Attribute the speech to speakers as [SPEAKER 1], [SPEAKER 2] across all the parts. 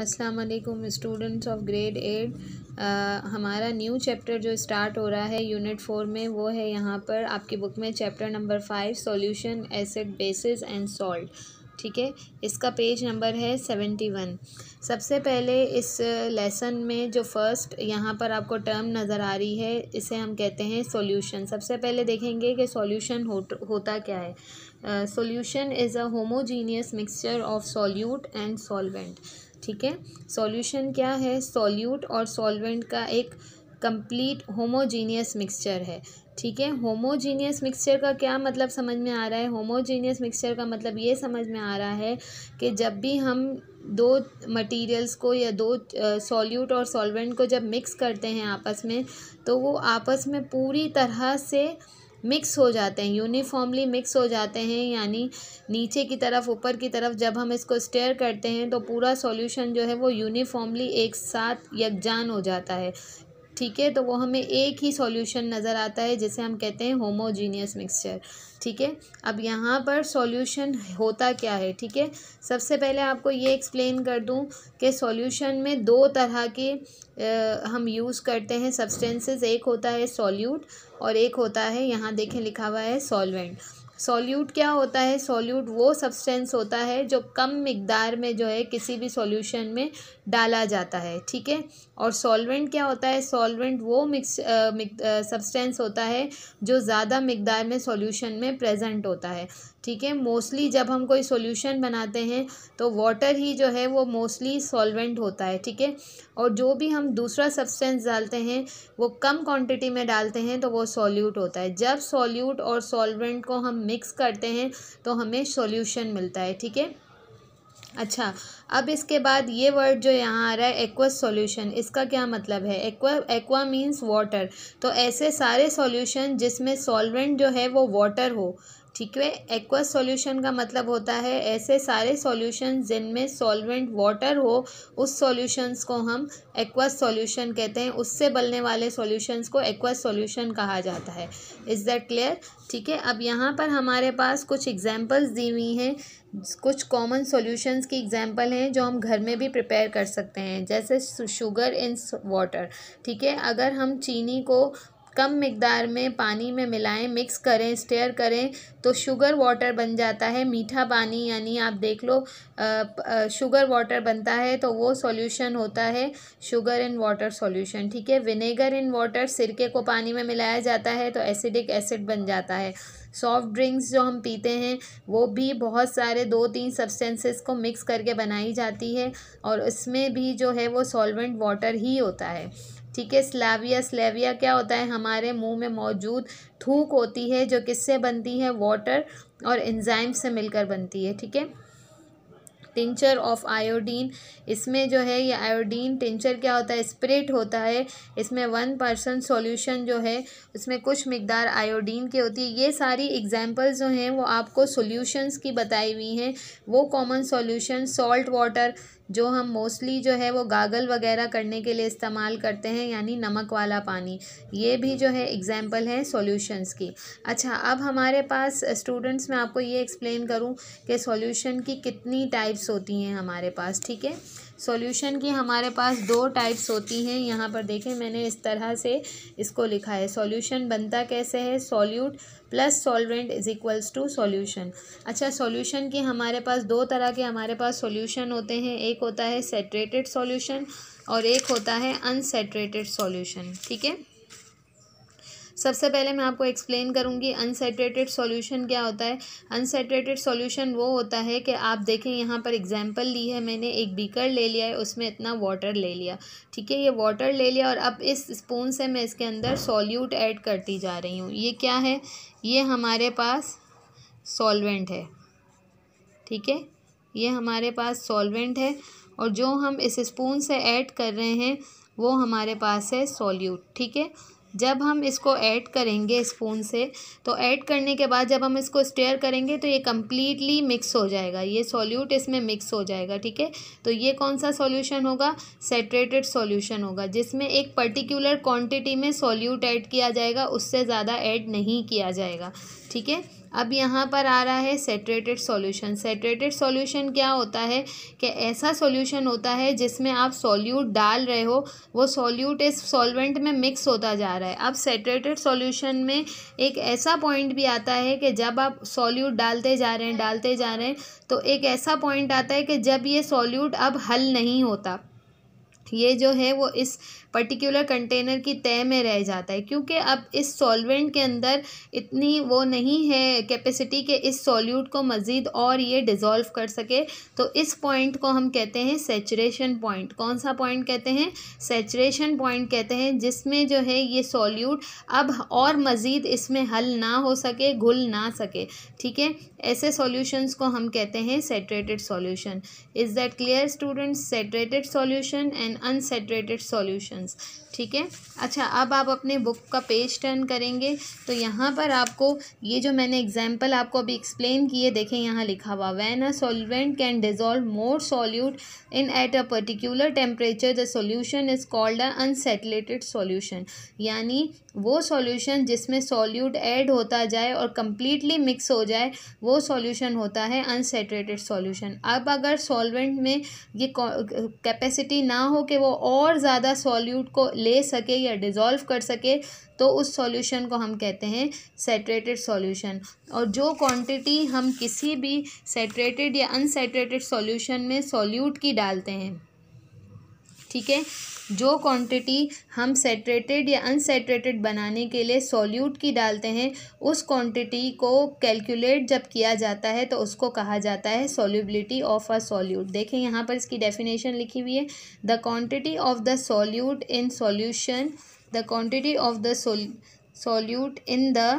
[SPEAKER 1] अस्सलाम वालेकुम students of grade eight हमारा न्यू चैप्टर जो स्टार्ट हो रहा है यूनिट फोर में वो है यहाँ पर आपकी बुक में chapter number five solution acid bases and salt ठीक है इसका पेज नंबर है सेवेंटी वन सबसे पहले इस लेसन में जो फर्स्ट यहाँ पर आपको टर्म नज़र आ रही है इसे हम कहते हैं सॉल्यूशन सबसे पहले देखेंगे कि सॉल्यूशन हो, होता क्या है solution is a homogeneous mixture of solute and solvent ठीक है सॉल्यूशन क्या है सॉल्यूट और सॉल्वेंट का एक कंप्लीट होमोजीनियस मिक्सचर है ठीक है होमोजीनियस मिक्सचर का क्या मतलब समझ में आ रहा है होमोजीनियस मिक्सचर का मतलब ये समझ में आ रहा है कि जब भी हम दो मटेरियल्स को या दो सॉल्यूट और सॉल्वेंट को जब मिक्स करते हैं आपस में तो वो आपस में पूरी तरह से मिक्स हो जाते हैं यूनिफॉर्मली मिक्स हो जाते हैं यानी नीचे की तरफ ऊपर की तरफ जब हम इसको स्टेयर करते हैं तो पूरा सॉल्यूशन जो है वो यूनिफॉर्मली एक साथ यकजान हो जाता है ठीक है तो वो हमें एक ही सॉल्यूशन नज़र आता है जिसे हम कहते हैं होमोजीनियस मिक्सचर ठीक है अब यहाँ पर सॉल्यूशन होता क्या है ठीक है सबसे पहले आपको ये एक्सप्लेन कर दूँ कि सॉल्यूशन में दो तरह के आ, हम यूज़ करते हैं सब्सटेंसेस एक होता है सॉल्यूट और एक होता है यहाँ देखें लिखा हुआ है सॉल्वेंट सॉल्यूट क्या होता है सॉल्यूट वो सब्सटेंस होता है जो कम मकदार में जो है किसी भी सॉल्यूशन में डाला जाता है ठीक है और सॉल्वेंट क्या होता है सॉल्वेंट वो मिक्स सब्सटेंस होता है जो ज़्यादा मकदार में सॉल्यूशन में प्रेजेंट होता है ठीक है मोस्टली जब हम कोई सॉल्यूशन बनाते हैं तो वाटर ही जो है वो मोस्टली सॉल्वेंट होता है ठीक है और जो भी हम दूसरा सब्सटेंस डालते हैं वो कम क्वांटिटी में डालते हैं तो वो सॉल्यूट होता है जब सॉल्यूट और सॉल्वेंट को हम मिक्स करते हैं तो हमें सॉल्यूशन मिलता है ठीक है अच्छा अब इसके बाद ये वर्ड जो यहाँ आ रहा है एक्वा सॉल्यूशन इसका क्या मतलब है एक्वा एक्वा मींस वाटर तो ऐसे सारे सॉल्यूशन जिसमें सॉल्वेंट जो है वो वाटर हो ठीक है एक्वा सॉल्यूशन का मतलब होता है ऐसे सारे सॉल्यूशन जिनमें सॉल्वेंट वाटर हो उस सॉल्यूशंस को हम एक्वा सॉल्यूशन कहते हैं उससे बलने वाले सॉल्यूशंस को एक्वा सॉल्यूशन कहा जाता है इज़ दैट क्लियर ठीक है अब यहाँ पर हमारे पास कुछ एग्जांपल्स दी हुई हैं कुछ कॉमन सॉल्यूशंस की एग्जांपल हैं जो हम घर में भी प्रिपेयर कर सकते हैं जैसे शुगर इन वाटर ठीक है अगर हम चीनी को कम मकदार में पानी में मिलाएं मिक्स करें स्टेयर करें तो शुगर वाटर बन जाता है मीठा पानी यानी आप देख लो शुगर वाटर बनता है तो वो सॉल्यूशन होता है शुगर इन वाटर सॉल्यूशन ठीक है विनेगर इन वाटर सिरके को पानी में मिलाया जाता है तो एसिडिक एसिड बन जाता है सॉफ्ट ड्रिंक्स जो हम पीते हैं वो भी बहुत सारे दो तीन सब्सटेंसेस को मिक्स करके बनाई जाती है और उसमें भी जो है वो सॉल्वेंट वाटर ही होता है ठीक है स्लेविया स्लेविया क्या होता है हमारे मुंह में मौजूद थूक होती है जो किससे बनती है वाटर और एंजाइम से मिलकर बनती है ठीक है टिंचर ऑफ आयोडीन इसमें जो है ये आयोडीन टिंचर क्या होता है स्प्रिट होता है इसमें वन परसेंट सोल्यूशन जो है उसमें कुछ मकदार आयोडीन की होती है ये सारी एग्जाम्पल जो हैं वो आपको सोल्यूशंस की बताई हुई हैं वो कॉमन सोल्यूशन सॉल्ट वाटर जो हम मोस्टली जो है वो गागल वगैरह करने के लिए इस्तेमाल करते हैं यानी नमक वाला पानी ये भी जो है एग्ज़ाम्पल है सॉल्यूशंस की अच्छा अब हमारे पास स्टूडेंट्स मैं आपको ये एक्सप्लेन करूँ कि सॉल्यूशन की कितनी टाइप्स होती हैं हमारे पास ठीक है सॉल्यूशन की हमारे पास दो टाइप्स होती हैं यहाँ पर देखें मैंने इस तरह से इसको लिखा है सॉल्यूशन बनता कैसे है solute plus solvent is equals to solution अच्छा सॉल्यूशन के हमारे पास दो तरह के हमारे पास सॉल्यूशन होते हैं एक होता है सेटरेटेड सॉल्यूशन और एक होता है अनसेटरेटेड सॉल्यूशन ठीक है सबसे पहले मैं आपको एक्सप्लेन करूँगी अनसेचुरेटेड सॉल्यूशन क्या होता है अनसेचुरेटेड सॉल्यूशन वो होता है कि आप देखें यहाँ पर एग्जांपल ली है मैंने एक बीकर ले लिया है उसमें इतना वाटर ले लिया ठीक है ये वाटर ले लिया और अब इस स्पून से मैं इसके अंदर सॉल्यूट ऐड करती जा रही हूँ ये क्या है ये हमारे पास सॉलवेंट है ठीक है ये हमारे पास सॉलवेंट है और जो हम इस स्पून से ऐड कर रहे हैं वो हमारे पास है सॉल्यूट ठीक है जब हम इसको ऐड करेंगे स्पून से तो ऐड करने के बाद जब हम इसको स्टेयर करेंगे तो ये कम्प्लीटली मिक्स हो जाएगा ये सॉल्यूट इसमें मिक्स हो जाएगा ठीक है तो ये कौन सा सॉल्यूशन होगा सेटरेटेड सॉल्यूशन होगा जिसमें एक पर्टिकुलर क्वांटिटी में सॉल्यूट ऐड किया जाएगा उससे ज़्यादा ऐड नहीं किया जाएगा ठीक है अब यहाँ पर आ रहा है सेटरेटेड सॉल्यूशन सेटरेटेड सॉल्यूशन क्या होता है कि ऐसा सॉल्यूशन होता है जिसमें आप सॉल्यूट डाल रहे हो वो सॉल्यूट इस सॉल्वेंट में मिक्स होता जा रहा है अब सेटरेटेड सॉल्यूशन में एक ऐसा पॉइंट भी आता है कि जब आप सॉल्यूट डालते जा रहे हैं डालते जा रहे हैं तो एक ऐसा पॉइंट आता है कि जब ये सॉल्यूट अब हल नहीं होता ये जो है वो इस पर्टिकुलर कंटेनर की तय में रह जाता है क्योंकि अब इस सॉल्वेंट के अंदर इतनी वो नहीं है कैपेसिटी के इस सॉल्यूट को मज़ीद और ये डिज़ोल्व कर सके तो इस पॉइंट को हम कहते हैं सेचुरेशन पॉइंट कौन सा पॉइंट कहते हैं सेचुरेशन पॉइंट कहते हैं जिसमें जो है ये सॉल्यूट अब और मज़ीद इसमें हल ना हो सके घुल ना सके ठीक है ऐसे सॉल्यूशंस को हम कहते हैं saturated solution is that clear students saturated solution and unsaturated solutions ठीक है अच्छा अब आप अपने बुक का पेज टर्न करेंगे तो यहाँ पर आपको ये जो मैंने एग्जाम्पल आपको अभी एक्सप्लेन किए देखें यहाँ लिखा हुआ when a solvent can dissolve more solute in at a particular temperature the solution is called a unsaturated solution यानी वो सॉल्यूशन जिसमें सॉल्यूट ऐड होता जाए और कम्प्लीटली मिक्स हो जाए वो सॉल्यूशन होता है अनसेटरेटेड सॉल्यूशन अब अगर सॉल्वेंट में ये कैपेसिटी ना हो कि वो और ज़्यादा सॉल्यूट को ले सके या डिज़ोल्व कर सके तो उस सॉल्यूशन को हम कहते हैं सेटरेटेड सॉल्यूशन और जो क्वांटिटी हम किसी भी सेटरेटेड या अनसेटरेटेड सॉल्यूशन में सॉल्यूट की डालते हैं ठीक है जो क्वांटिटी हम सेटरेटेड या अनसेटरेटेड बनाने के लिए सॉल्यूट की डालते हैं उस क्वांटिटी को कैलकुलेट जब किया जाता है तो उसको कहा जाता है सॉल्युबिलिटी ऑफ अ सॉल्यूट देखें यहाँ पर इसकी डेफिनेशन लिखी हुई है the quantity of the solute in solution the quantity of the solute in the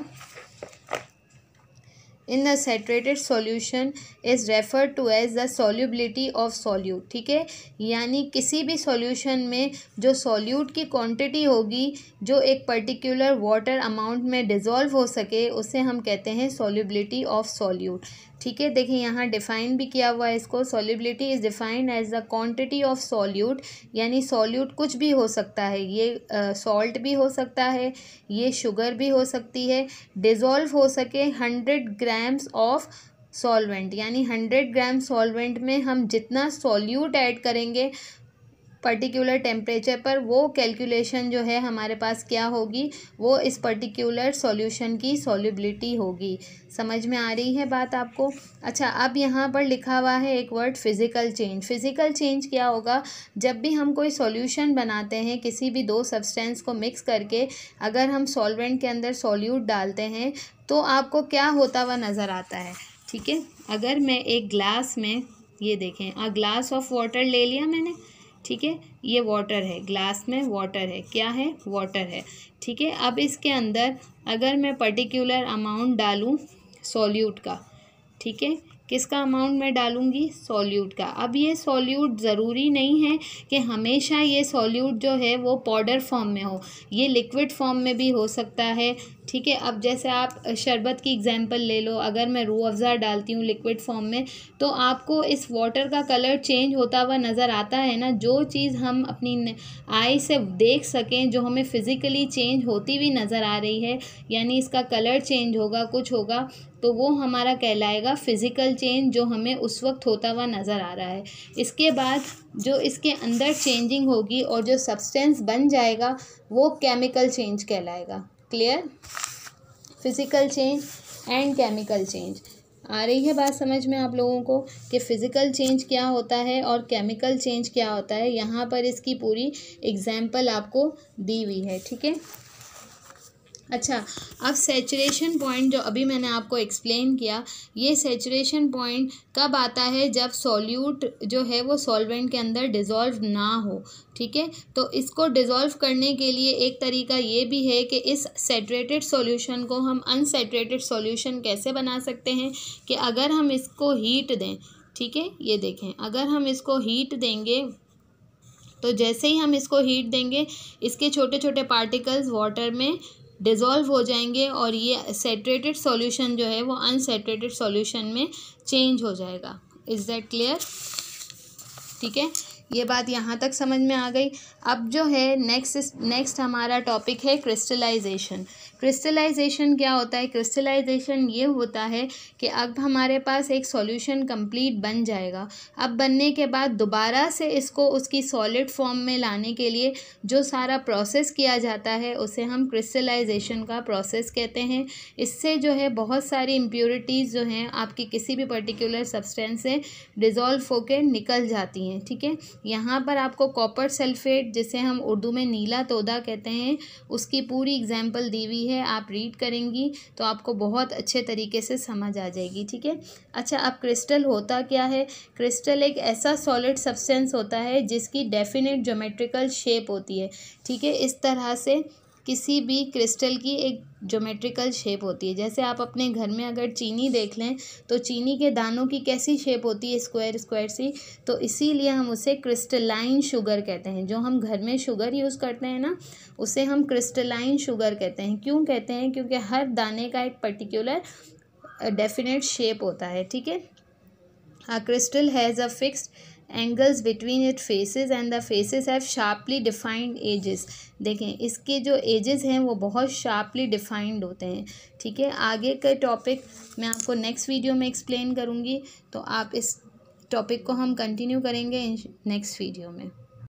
[SPEAKER 1] in the saturated solution is refer to as the solubility of solute ठीक है यानी किसी भी सॉल्यूशन में जो सॉल्यूट की क्वांटिटी होगी जो एक पर्टिकुलर वाटर अमाउंट में डिज़ोल्व हो सके उसे हम कहते हैं सोल्यूबिलिटी ऑफ सॉल्यूट ठीक है देखिए यहाँ डिफाइन भी किया हुआ है इसको solubility is defined as the quantity of solute यानी सॉल्यूट कुछ भी हो सकता है ये सॉल्ट uh, भी हो सकता है ये शुगर भी हो सकती है डिज़ोल्व हो सके हंड्रेड ग्राम्स ऑफ सॉल्वेंट यानी हंड्रेड ग्राम सॉल्वेंट में हम जितना सॉल्यूट ऐड करेंगे पर्टिकुलर टेम्परेचर पर वो कैलकुलेशन जो है हमारे पास क्या होगी वो इस पर्टिकुलर सॉल्यूशन की सॉल्युबिलिटी होगी समझ में आ रही है बात आपको अच्छा अब यहाँ पर लिखा हुआ है एक word physical change physical change क्या होगा जब भी हम कोई सॉल्यूशन बनाते हैं किसी भी दो सब्सटेंस को मिक्स करके अगर हम सॉल्वेंट के अंदर सॉल्यूट डालते हैं तो आपको क्या होता हुआ नज़र आता है ठीक है अगर मैं एक ग्लास में ये देखें अ ग्लास ऑफ वाटर ले लिया मैंने ठीक है ये वाटर है ग्लास में वाटर है क्या है वाटर है ठीक है अब इसके अंदर अगर मैं पर्टिकुलर अमाउंट डालूँ सॉल्यूट का ठीक है किसका अमाउंट मैं डालूंगी सॉल्यूट का अब ये सॉल्यूट ज़रूरी नहीं है कि हमेशा ये सॉल्यूट जो है वो पाउडर फॉर्म में हो ये लिक्विड फॉर्म में भी हो सकता है ठीक है अब जैसे आप शरबत की एग्ज़ाम्पल ले लो अगर मैं रू अफ़ज़ा डालती हूँ लिक्विड फॉर्म में तो आपको इस वाटर का कलर चेंज होता हुआ नज़र आता है ना जो चीज़ हम अपनी आई से देख सकें जो हमें फ़िज़िकली चेंज होती हुई नज़र आ रही है यानी इसका कलर चेंज होगा कुछ होगा तो वो हमारा कहलाएगा फ़िज़िकल चेंज जो हमें उस वक्त होता हुआ नज़र आ रहा है इसके बाद जो इसके अंदर चेंजिंग होगी और जो सब्सटेंस बन जाएगा वो केमिकल चेंज कहलाएगा clear physical change and chemical change आ रही है बात समझ में आप लोगों को कि फ़िज़िकल चेंज क्या होता है और केमिकल चेंज क्या होता है यहाँ पर इसकी पूरी एग्जाम्पल आपको दी हुई है ठीक है अच्छा अब सेचुरेशन पॉइंट जो अभी मैंने आपको एक्सप्लेन किया ये सेचुरेशन पॉइंट कब आता है जब सॉल्यूट जो है वो सॉल्वेंट के अंदर डिज़ोल्व ना हो ठीक है तो इसको डिज़ोल्व करने के लिए एक तरीका ये भी है कि इस सेटरेटेड सॉल्यूशन को हम अनसेटरेटेड सॉल्यूशन कैसे बना सकते हैं कि अगर हम इसको हीट दें ठीक है ये देखें अगर हम इसको हीट देंगे तो जैसे ही हम इसको हीट देंगे इसके छोटे छोटे पार्टिकल्स वाटर में डिज़ोल्व हो जाएंगे और ये सेटरेटेड सॉल्यूशन जो है वो अनसेटरेटेड सॉल्यूशन में चेंज हो जाएगा इज़ दैट क्लियर ठीक है ये बात यहाँ तक समझ में आ गई अब जो है नेक्स्ट नेक्स्ट हमारा टॉपिक है क्रिस्टलाइजेशन क्रिस्टलाइजेशन क्या होता है क्रिस्टलाइजेशन ये होता है कि अब हमारे पास एक सॉल्यूशन कंप्लीट बन जाएगा अब बनने के बाद दोबारा से इसको उसकी सॉलिड फॉर्म में लाने के लिए जो सारा प्रोसेस किया जाता है उसे हम क्रिस्टलाइजेशन का प्रोसेस कहते हैं इससे जो है बहुत सारी इम्प्योरिटीज़ जो हैं आपकी किसी भी पर्टिकुलर सब्सटेंस से डिज़ोल्व होकर निकल जाती हैं ठीक है यहाँ पर आपको कॉपर सल्फेट जिसे हम उर्दू में नीला तोदा कहते हैं उसकी पूरी एग्जाम्पल दी हुई है है आप रीड करेंगी तो आपको बहुत अच्छे तरीके से समझ आ जाएगी ठीक है अच्छा अब क्रिस्टल होता क्या है क्रिस्टल एक ऐसा सॉलिड सब्सटेंस होता है जिसकी डेफिनेट जोमेट्रिकल शेप होती है ठीक है इस तरह से किसी भी क्रिस्टल की एक जोमेट्रिकल शेप होती है जैसे आप अपने घर में अगर चीनी देख लें तो चीनी के दानों की कैसी शेप होती है स्क्वायर स्क्वायर सी तो इसीलिए हम उसे क्रिस्टलाइन शुगर कहते हैं जो हम घर में शुगर यूज़ करते हैं ना उसे हम क्रिस्टलाइन शुगर कहते हैं क्यों कहते हैं क्योंकि हर दाने का एक पर्टिकुलर डेफिनेट शेप होता है ठीक है crystal has a fixed angles between it faces and the faces have sharply defined edges देखें इसके जो एजेस हैं वो बहुत शार्पली डिफाइंड होते हैं ठीक है आगे का टॉपिक मैं आपको नेक्स्ट वीडियो में एक्सप्लेन करूँगी तो आप इस टॉपिक को हम कंटिन्यू करेंगे नेक्स्ट वीडियो में